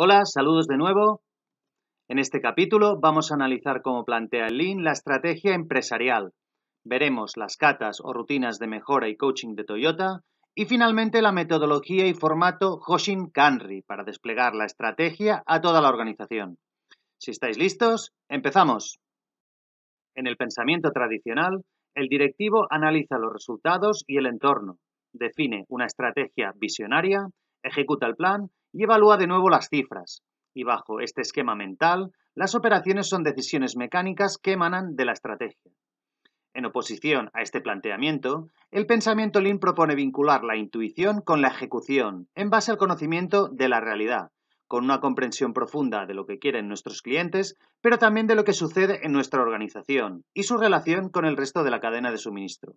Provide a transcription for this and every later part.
Hola, saludos de nuevo. En este capítulo vamos a analizar cómo plantea el Lean la estrategia empresarial. Veremos las catas o rutinas de mejora y coaching de Toyota y finalmente la metodología y formato Hoshin Kanri para desplegar la estrategia a toda la organización. Si estáis listos, empezamos. En el pensamiento tradicional, el directivo analiza los resultados y el entorno, define una estrategia visionaria, ejecuta el plan y evalúa de nuevo las cifras. Y bajo este esquema mental, las operaciones son decisiones mecánicas que emanan de la estrategia. En oposición a este planteamiento, el pensamiento Lean propone vincular la intuición con la ejecución en base al conocimiento de la realidad, con una comprensión profunda de lo que quieren nuestros clientes, pero también de lo que sucede en nuestra organización y su relación con el resto de la cadena de suministro.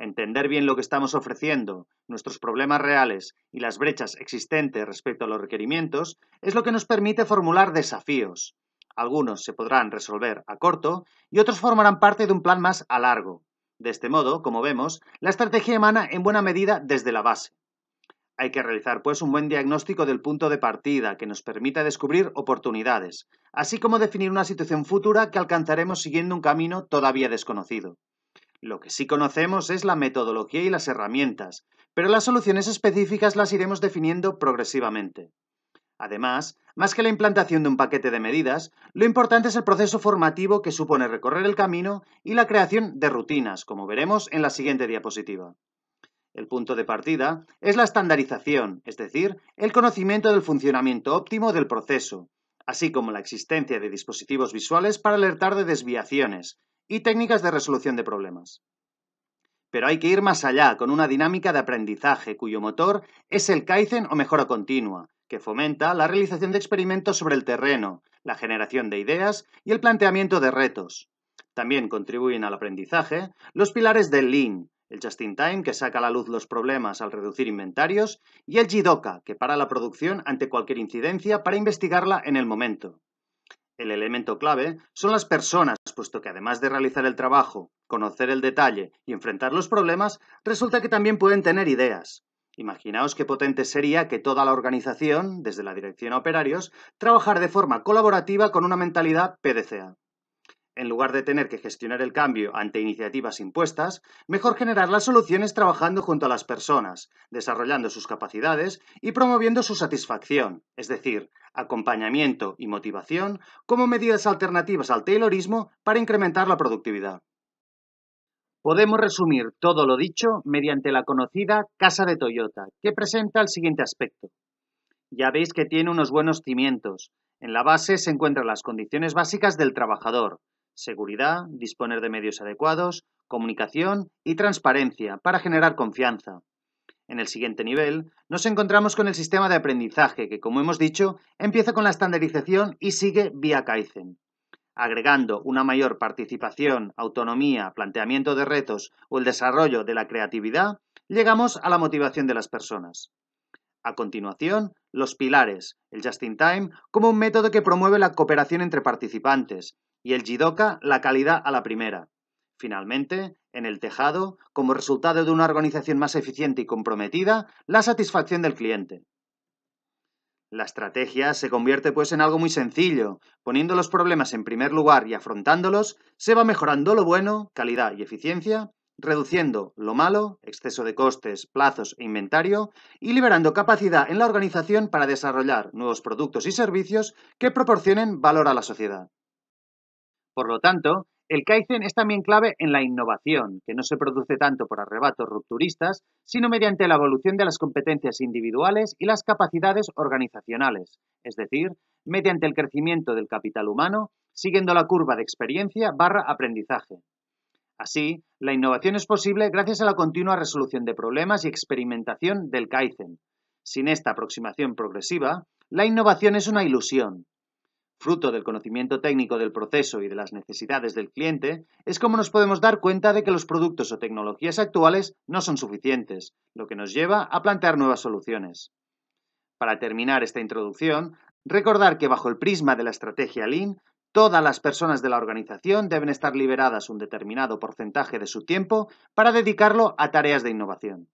Entender bien lo que estamos ofreciendo, nuestros problemas reales y las brechas existentes respecto a los requerimientos es lo que nos permite formular desafíos. Algunos se podrán resolver a corto y otros formarán parte de un plan más a largo. De este modo, como vemos, la estrategia emana en buena medida desde la base. Hay que realizar pues un buen diagnóstico del punto de partida que nos permita descubrir oportunidades, así como definir una situación futura que alcanzaremos siguiendo un camino todavía desconocido. Lo que sí conocemos es la metodología y las herramientas, pero las soluciones específicas las iremos definiendo progresivamente. Además, más que la implantación de un paquete de medidas, lo importante es el proceso formativo que supone recorrer el camino y la creación de rutinas, como veremos en la siguiente diapositiva. El punto de partida es la estandarización, es decir, el conocimiento del funcionamiento óptimo del proceso, así como la existencia de dispositivos visuales para alertar de desviaciones, y técnicas de resolución de problemas. Pero hay que ir más allá con una dinámica de aprendizaje cuyo motor es el Kaizen o mejora continua, que fomenta la realización de experimentos sobre el terreno, la generación de ideas y el planteamiento de retos. También contribuyen al aprendizaje los pilares del Lean, el Just in Time, que saca a la luz los problemas al reducir inventarios, y el Jidoka, que para la producción ante cualquier incidencia para investigarla en el momento. El elemento clave son las personas, puesto que además de realizar el trabajo, conocer el detalle y enfrentar los problemas, resulta que también pueden tener ideas. Imaginaos qué potente sería que toda la organización, desde la dirección a operarios, trabajar de forma colaborativa con una mentalidad PDCA en lugar de tener que gestionar el cambio ante iniciativas impuestas, mejor generar las soluciones trabajando junto a las personas, desarrollando sus capacidades y promoviendo su satisfacción, es decir, acompañamiento y motivación como medidas alternativas al Taylorismo para incrementar la productividad. Podemos resumir todo lo dicho mediante la conocida Casa de Toyota, que presenta el siguiente aspecto. Ya veis que tiene unos buenos cimientos. En la base se encuentran las condiciones básicas del trabajador, seguridad, disponer de medios adecuados, comunicación y transparencia para generar confianza. En el siguiente nivel, nos encontramos con el sistema de aprendizaje que, como hemos dicho, empieza con la estandarización y sigue vía Kaizen. Agregando una mayor participación, autonomía, planteamiento de retos o el desarrollo de la creatividad, llegamos a la motivación de las personas. A continuación, los pilares, el just-in-time, como un método que promueve la cooperación entre participantes, y el Jidoka la calidad a la primera. Finalmente, en el tejado, como resultado de una organización más eficiente y comprometida, la satisfacción del cliente. La estrategia se convierte pues en algo muy sencillo. Poniendo los problemas en primer lugar y afrontándolos, se va mejorando lo bueno, calidad y eficiencia, reduciendo lo malo, exceso de costes, plazos e inventario, y liberando capacidad en la organización para desarrollar nuevos productos y servicios que proporcionen valor a la sociedad. Por lo tanto, el Kaizen es también clave en la innovación, que no se produce tanto por arrebatos rupturistas, sino mediante la evolución de las competencias individuales y las capacidades organizacionales, es decir, mediante el crecimiento del capital humano, siguiendo la curva de experiencia barra aprendizaje. Así, la innovación es posible gracias a la continua resolución de problemas y experimentación del Kaizen. Sin esta aproximación progresiva, la innovación es una ilusión, fruto del conocimiento técnico del proceso y de las necesidades del cliente, es como nos podemos dar cuenta de que los productos o tecnologías actuales no son suficientes, lo que nos lleva a plantear nuevas soluciones. Para terminar esta introducción, recordar que bajo el prisma de la estrategia Lean, todas las personas de la organización deben estar liberadas un determinado porcentaje de su tiempo para dedicarlo a tareas de innovación.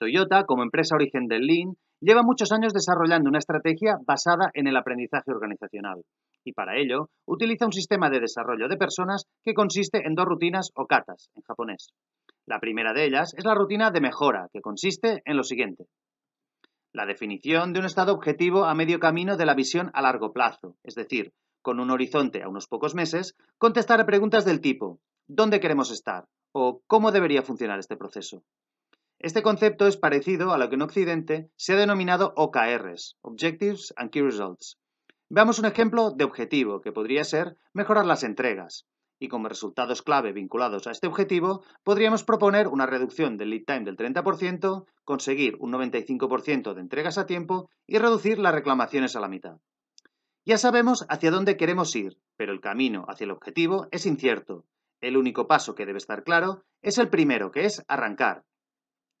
Toyota, como empresa origen del Lean, lleva muchos años desarrollando una estrategia basada en el aprendizaje organizacional y para ello utiliza un sistema de desarrollo de personas que consiste en dos rutinas o katas en japonés. La primera de ellas es la rutina de mejora, que consiste en lo siguiente. La definición de un estado objetivo a medio camino de la visión a largo plazo, es decir, con un horizonte a unos pocos meses, contestar a preguntas del tipo ¿dónde queremos estar? o ¿cómo debería funcionar este proceso? Este concepto es parecido a lo que en Occidente se ha denominado OKRs, Objectives and Key Results. Veamos un ejemplo de objetivo, que podría ser mejorar las entregas. Y como resultados clave vinculados a este objetivo, podríamos proponer una reducción del lead time del 30%, conseguir un 95% de entregas a tiempo y reducir las reclamaciones a la mitad. Ya sabemos hacia dónde queremos ir, pero el camino hacia el objetivo es incierto. El único paso que debe estar claro es el primero, que es arrancar,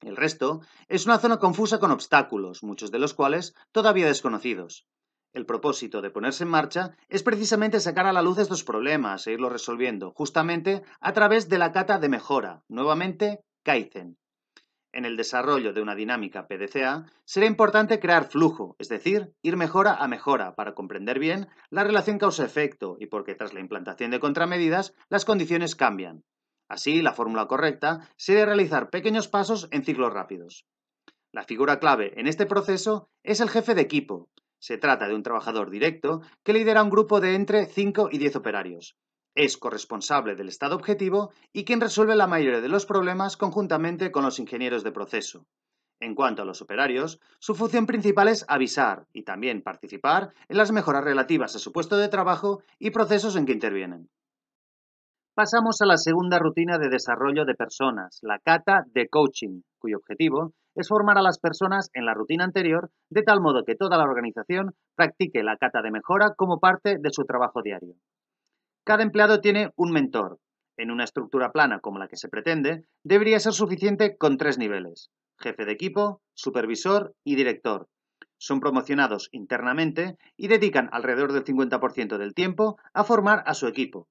el resto es una zona confusa con obstáculos, muchos de los cuales todavía desconocidos. El propósito de ponerse en marcha es precisamente sacar a la luz estos problemas e irlos resolviendo, justamente a través de la cata de mejora, nuevamente Kaizen. En el desarrollo de una dinámica PDCA será importante crear flujo, es decir, ir mejora a mejora para comprender bien la relación causa-efecto y porque tras la implantación de contramedidas las condiciones cambian. Así, la fórmula correcta sería realizar pequeños pasos en ciclos rápidos. La figura clave en este proceso es el jefe de equipo. Se trata de un trabajador directo que lidera un grupo de entre 5 y 10 operarios. Es corresponsable del estado objetivo y quien resuelve la mayoría de los problemas conjuntamente con los ingenieros de proceso. En cuanto a los operarios, su función principal es avisar y también participar en las mejoras relativas a su puesto de trabajo y procesos en que intervienen. Pasamos a la segunda rutina de desarrollo de personas, la cata de coaching, cuyo objetivo es formar a las personas en la rutina anterior de tal modo que toda la organización practique la cata de mejora como parte de su trabajo diario. Cada empleado tiene un mentor. En una estructura plana como la que se pretende, debería ser suficiente con tres niveles, jefe de equipo, supervisor y director. Son promocionados internamente y dedican alrededor del 50% del tiempo a formar a su equipo,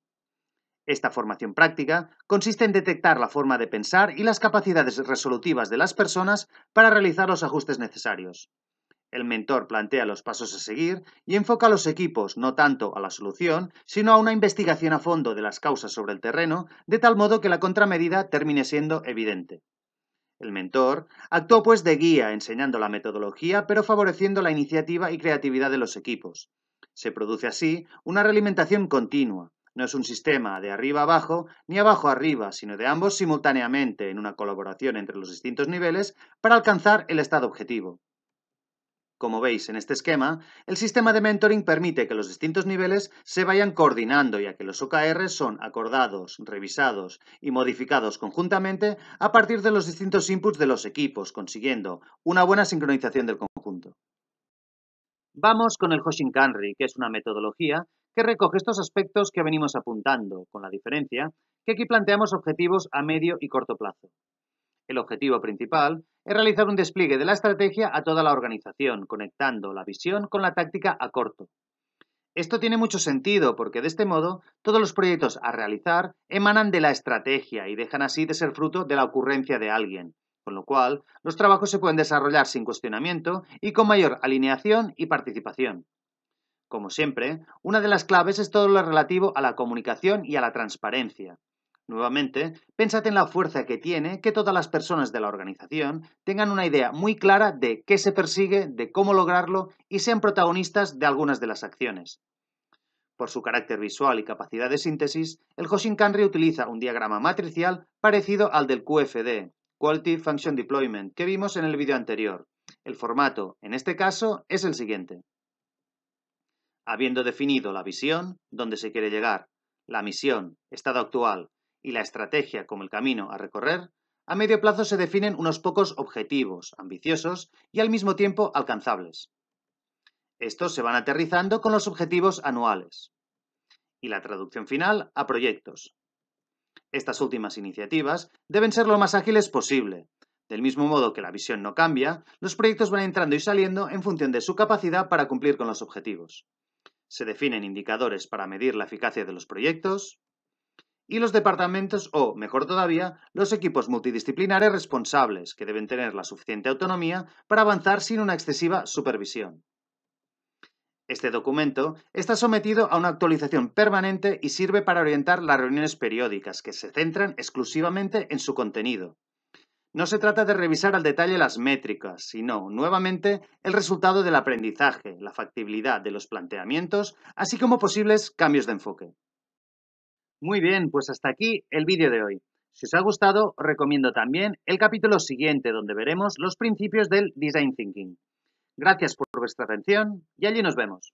esta formación práctica consiste en detectar la forma de pensar y las capacidades resolutivas de las personas para realizar los ajustes necesarios. El mentor plantea los pasos a seguir y enfoca a los equipos no tanto a la solución, sino a una investigación a fondo de las causas sobre el terreno, de tal modo que la contramedida termine siendo evidente. El mentor actuó pues de guía enseñando la metodología, pero favoreciendo la iniciativa y creatividad de los equipos. Se produce así una realimentación continua, no es un sistema de arriba abajo ni abajo arriba, sino de ambos simultáneamente en una colaboración entre los distintos niveles para alcanzar el estado objetivo. Como veis en este esquema, el sistema de mentoring permite que los distintos niveles se vayan coordinando ya que los OKR son acordados, revisados y modificados conjuntamente a partir de los distintos inputs de los equipos, consiguiendo una buena sincronización del conjunto. Vamos con el Hoshinkanri, que es una metodología que recoge estos aspectos que venimos apuntando, con la diferencia que aquí planteamos objetivos a medio y corto plazo. El objetivo principal es realizar un despliegue de la estrategia a toda la organización, conectando la visión con la táctica a corto. Esto tiene mucho sentido porque de este modo todos los proyectos a realizar emanan de la estrategia y dejan así de ser fruto de la ocurrencia de alguien, con lo cual los trabajos se pueden desarrollar sin cuestionamiento y con mayor alineación y participación como siempre, una de las claves es todo lo relativo a la comunicación y a la transparencia. Nuevamente, pensad en la fuerza que tiene que todas las personas de la organización tengan una idea muy clara de qué se persigue, de cómo lograrlo y sean protagonistas de algunas de las acciones. Por su carácter visual y capacidad de síntesis, el Canry utiliza un diagrama matricial parecido al del QFD, Quality Function Deployment, que vimos en el vídeo anterior. El formato, en este caso, es el siguiente. Habiendo definido la visión, dónde se quiere llegar, la misión, estado actual y la estrategia como el camino a recorrer, a medio plazo se definen unos pocos objetivos ambiciosos y al mismo tiempo alcanzables. Estos se van aterrizando con los objetivos anuales. Y la traducción final a proyectos. Estas últimas iniciativas deben ser lo más ágiles posible. Del mismo modo que la visión no cambia, los proyectos van entrando y saliendo en función de su capacidad para cumplir con los objetivos se definen indicadores para medir la eficacia de los proyectos, y los departamentos o, mejor todavía, los equipos multidisciplinares responsables, que deben tener la suficiente autonomía para avanzar sin una excesiva supervisión. Este documento está sometido a una actualización permanente y sirve para orientar las reuniones periódicas, que se centran exclusivamente en su contenido, no se trata de revisar al detalle las métricas, sino, nuevamente, el resultado del aprendizaje, la factibilidad de los planteamientos, así como posibles cambios de enfoque. Muy bien, pues hasta aquí el vídeo de hoy. Si os ha gustado, os recomiendo también el capítulo siguiente, donde veremos los principios del Design Thinking. Gracias por vuestra atención y allí nos vemos.